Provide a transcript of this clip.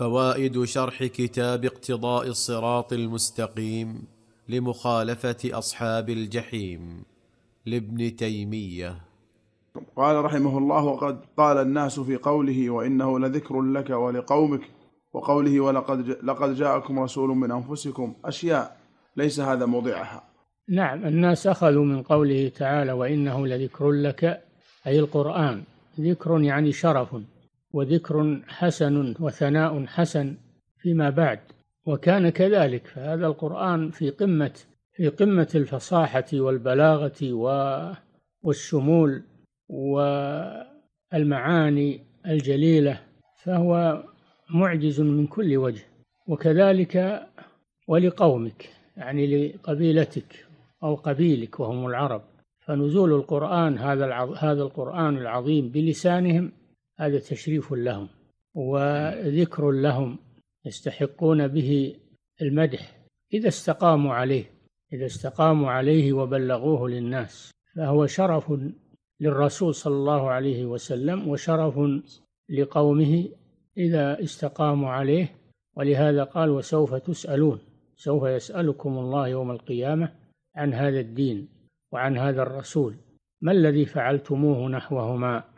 فوائد شرح كتاب اقتضاء الصراط المستقيم لمخالفه اصحاب الجحيم لابن تيميه قال رحمه الله وقد قال الناس في قوله وانه لذكر لك ولقومك وقوله ولقد لقد جاءكم رسول من انفسكم اشياء ليس هذا موضعها نعم الناس اخذوا من قوله تعالى وانه لذكر لك اي القران ذكر يعني شرف وذكر حسن وثناء حسن فيما بعد وكان كذلك فهذا القرآن في قمة في قمة الفصاحة والبلاغة والشمول والمعاني الجليلة فهو معجز من كل وجه وكذلك ولقومك يعني لقبيلتك أو قبيلك وهم العرب فنزول القرآن هذا هذا القرآن العظيم بلسانهم هذا تشريف لهم وذكر لهم يستحقون به المدح إذا استقاموا عليه إذا استقاموا عليه وبلغوه للناس فهو شرف للرسول صلى الله عليه وسلم وشرف لقومه إذا استقاموا عليه ولهذا قال وسوف تسألون سوف يسألكم الله يوم القيامة عن هذا الدين وعن هذا الرسول ما الذي فعلتموه نحوهما